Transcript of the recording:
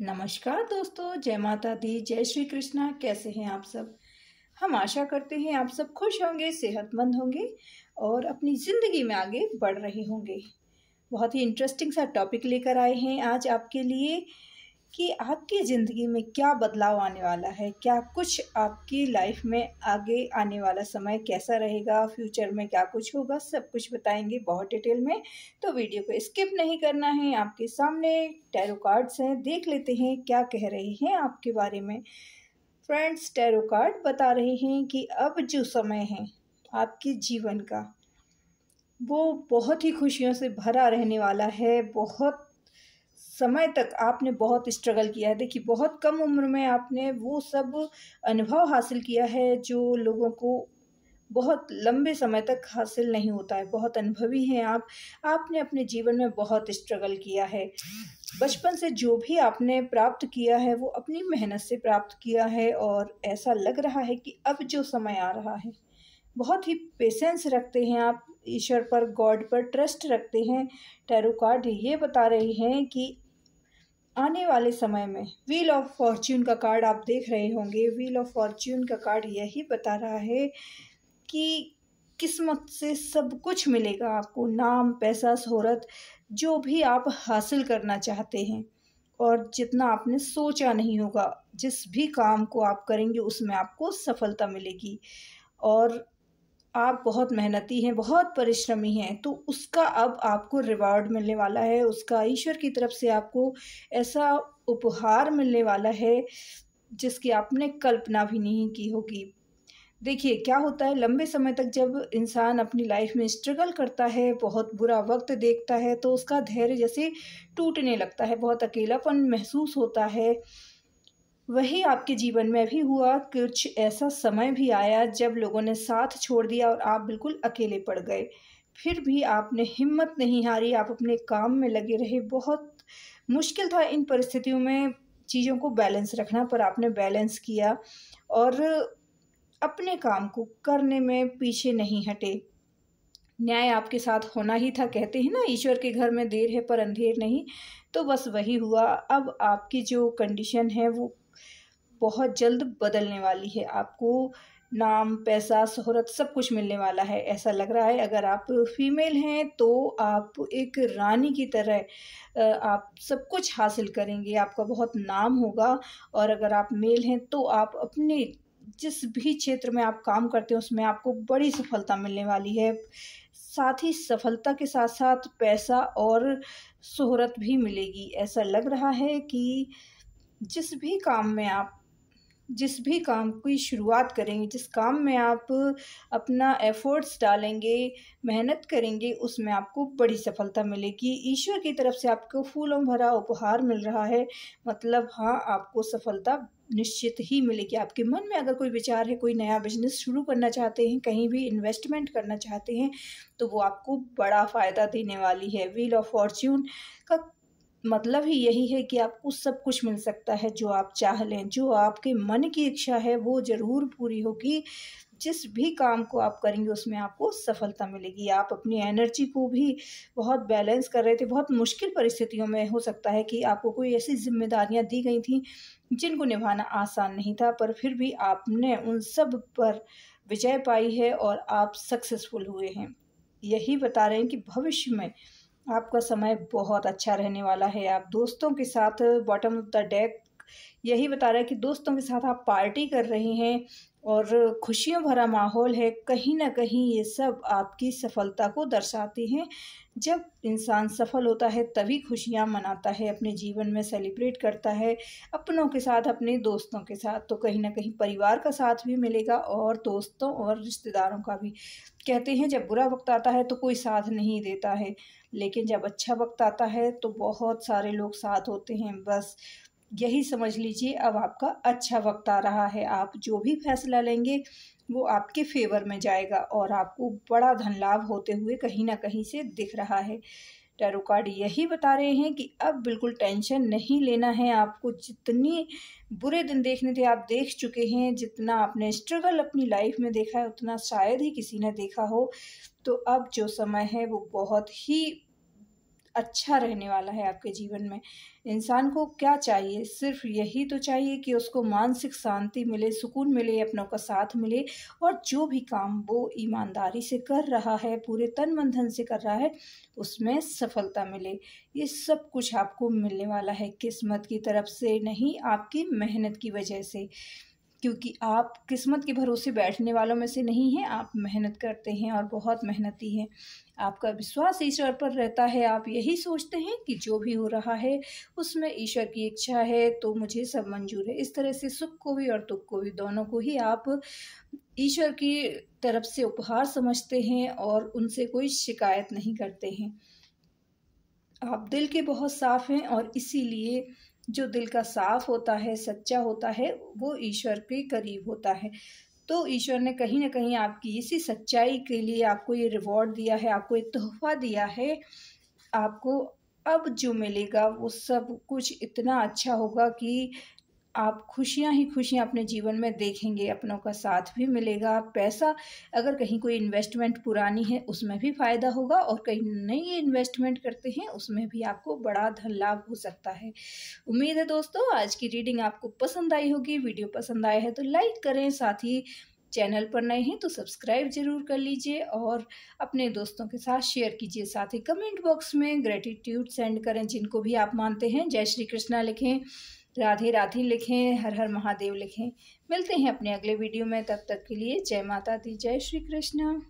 नमस्कार दोस्तों जय माता दी जय श्री कृष्णा कैसे हैं आप सब हम आशा करते हैं आप सब खुश होंगे सेहतमंद होंगे और अपनी ज़िंदगी में आगे बढ़ रहे होंगे बहुत ही इंटरेस्टिंग सा टॉपिक लेकर आए हैं आज आपके लिए कि आपकी ज़िंदगी में क्या बदलाव आने वाला है क्या कुछ आपकी लाइफ में आगे आने वाला समय कैसा रहेगा फ्यूचर में क्या कुछ होगा सब कुछ बताएंगे बहुत डिटेल में तो वीडियो को स्किप नहीं करना है आपके सामने टैरो कार्ड्स हैं देख लेते हैं क्या कह रहे हैं आपके बारे में फ्रेंड्स टैरो कार्ड बता रहे हैं कि अब जो समय है आपके जीवन का वो बहुत ही खुशियों से भरा रहने वाला है बहुत समय तक आपने बहुत स्ट्रगल किया है देखिए बहुत कम उम्र में आपने वो सब अनुभव हासिल किया है जो लोगों को बहुत लंबे समय तक हासिल नहीं होता है बहुत अनुभवी हैं आप आपने अपने जीवन में बहुत स्ट्रगल किया है बचपन से जो भी आपने प्राप्त किया है वो अपनी मेहनत से प्राप्त किया है और ऐसा लग रहा है कि अब जो समय आ रहा है बहुत ही पेशेंस रखते हैं आप ईश्वर पर गॉड पर ट्रस्ट रखते हैं टैरो कार्ड ये बता रहे हैं कि आने वाले समय में व्हील ऑफ फॉर्च्यून का कार्ड आप देख रहे होंगे व्हील ऑफ फॉर्च्यून का कार्ड यही बता रहा है कि किस्मत से सब कुछ मिलेगा आपको नाम पैसा शहरत जो भी आप हासिल करना चाहते हैं और जितना आपने सोचा नहीं होगा जिस भी काम को आप करेंगे उसमें आपको सफलता मिलेगी और आप बहुत मेहनती हैं बहुत परिश्रमी हैं तो उसका अब आपको रिवार्ड मिलने वाला है उसका ईश्वर की तरफ से आपको ऐसा उपहार मिलने वाला है जिसकी आपने कल्पना भी नहीं की होगी देखिए क्या होता है लंबे समय तक जब इंसान अपनी लाइफ में स्ट्रगल करता है बहुत बुरा वक्त देखता है तो उसका धैर्य जैसे टूटने लगता है बहुत अकेलापन महसूस होता है वही आपके जीवन में भी हुआ कुछ ऐसा समय भी आया जब लोगों ने साथ छोड़ दिया और आप बिल्कुल अकेले पड़ गए फिर भी आपने हिम्मत नहीं हारी आप अपने काम में लगे रहे बहुत मुश्किल था इन परिस्थितियों में चीज़ों को बैलेंस रखना पर आपने बैलेंस किया और अपने काम को करने में पीछे नहीं हटे न्याय आपके साथ होना ही था कहते हैं ना ईश्वर के घर में देर है पर अंधेर नहीं तो बस वही हुआ अब आपकी जो कंडीशन है वो बहुत जल्द बदलने वाली है आपको नाम पैसा शहरत सब कुछ मिलने वाला है ऐसा लग रहा है अगर आप फीमेल हैं तो आप एक रानी की तरह आप सब कुछ हासिल करेंगे आपका बहुत नाम होगा और अगर आप मेल हैं तो आप अपने जिस भी क्षेत्र में आप काम करते हैं उसमें आपको बड़ी सफलता मिलने वाली है साथ ही सफलता के साथ साथ पैसा और शहरत भी मिलेगी ऐसा लग रहा है कि जिस भी काम में आप जिस भी काम की शुरुआत करेंगे जिस काम में आप अपना एफर्ट्स डालेंगे मेहनत करेंगे उसमें आपको बड़ी सफलता मिलेगी ईश्वर की तरफ से आपको फूलों भरा उपहार मिल रहा है मतलब हाँ आपको सफलता निश्चित ही मिलेगी आपके मन में अगर कोई विचार है कोई नया बिजनेस शुरू करना चाहते हैं कहीं भी इन्वेस्टमेंट करना चाहते हैं तो वो आपको बड़ा फ़ायदा देने वाली है व्हील ऑफ फॉर्च्यून का मतलब ही यही है कि आपको सब कुछ मिल सकता है जो आप चाह लें जो आपके मन की इच्छा है वो ज़रूर पूरी होगी जिस भी काम को आप करेंगे उसमें आपको सफलता मिलेगी आप अपनी एनर्जी को भी बहुत बैलेंस कर रहे थे बहुत मुश्किल परिस्थितियों में हो सकता है कि आपको कोई ऐसी जिम्मेदारियां दी गई थी जिनको निभाना आसान नहीं था पर फिर भी आपने उन सब पर विजय पाई है और आप सक्सेसफुल हुए हैं यही बता रहे हैं कि भविष्य में आपका समय बहुत अच्छा रहने वाला है आप दोस्तों के साथ बॉटम ऑफ द डेक यही बता रहा है कि दोस्तों के साथ आप पार्टी कर रहे हैं और खुशियों भरा माहौल है कहीं ना कहीं ये सब आपकी सफलता को दर्शाते हैं जब इंसान सफल होता है तभी खुशियाँ मनाता है अपने जीवन में सेलिब्रेट करता है अपनों के साथ अपने दोस्तों के साथ तो कहीं ना कहीं परिवार का साथ भी मिलेगा और दोस्तों और रिश्तेदारों का भी कहते हैं जब बुरा वक्त आता है तो कोई साथ नहीं देता है लेकिन जब अच्छा वक्त आता है तो बहुत सारे लोग साथ होते हैं बस यही समझ लीजिए अब आपका अच्छा वक्त आ रहा है आप जो भी फैसला लेंगे वो आपके फेवर में जाएगा और आपको बड़ा धन लाभ होते हुए कहीं ना कहीं से दिख रहा है टैरो कार्ड यही बता रहे हैं कि अब बिल्कुल टेंशन नहीं लेना है आपको जितनी बुरे दिन देखने थे आप देख चुके हैं जितना आपने स्ट्रगल अपनी लाइफ में देखा है उतना शायद ही किसी ने देखा हो तो अब जो समय है वो बहुत ही अच्छा रहने वाला है आपके जीवन में इंसान को क्या चाहिए सिर्फ यही तो चाहिए कि उसको मानसिक शांति मिले सुकून मिले अपनों का साथ मिले और जो भी काम वो ईमानदारी से कर रहा है पूरे तन मन धन से कर रहा है उसमें सफलता मिले ये सब कुछ आपको मिलने वाला है किस्मत की तरफ से नहीं आपकी मेहनत की वजह से क्योंकि आप किस्मत के भरोसे बैठने वालों में से नहीं हैं आप मेहनत करते हैं और बहुत मेहनती हैं आपका विश्वास ईश्वर पर रहता है आप यही सोचते हैं कि जो भी हो रहा है उसमें ईश्वर की इच्छा है तो मुझे सब मंजूर है इस तरह से सुख को भी और दुख को भी दोनों को ही आप ईश्वर की तरफ से उपहार समझते हैं और उनसे कोई शिकायत नहीं करते हैं आप दिल के बहुत साफ़ हैं और इसीलिए जो दिल का साफ होता है सच्चा होता है वो ईश्वर के करीब होता है तो ईश्वर ने कहीं ना कहीं आपकी इसी सच्चाई के लिए आपको ये रिवॉर्ड दिया है आपको ये तोहफा दिया है आपको अब जो मिलेगा वो सब कुछ इतना अच्छा होगा कि आप खुशियां ही खुशियां अपने जीवन में देखेंगे अपनों का साथ भी मिलेगा पैसा अगर कहीं कोई इन्वेस्टमेंट पुरानी है उसमें भी फ़ायदा होगा और कहीं नई इन्वेस्टमेंट करते हैं उसमें भी आपको बड़ा धन लाभ हो सकता है उम्मीद है दोस्तों आज की रीडिंग आपको पसंद आई होगी वीडियो पसंद आया है तो लाइक करें साथ ही चैनल पर नए हैं तो सब्सक्राइब जरूर कर लीजिए और अपने दोस्तों के साथ शेयर कीजिए साथ ही कमेंट बॉक्स में ग्रेटिट्यूड सेंड करें जिनको भी आप मानते हैं जय श्री कृष्णा लिखें राधे राधे लिखें हर हर महादेव लिखें मिलते हैं अपने अगले वीडियो में तब तक के लिए जय माता दी जय श्री कृष्णा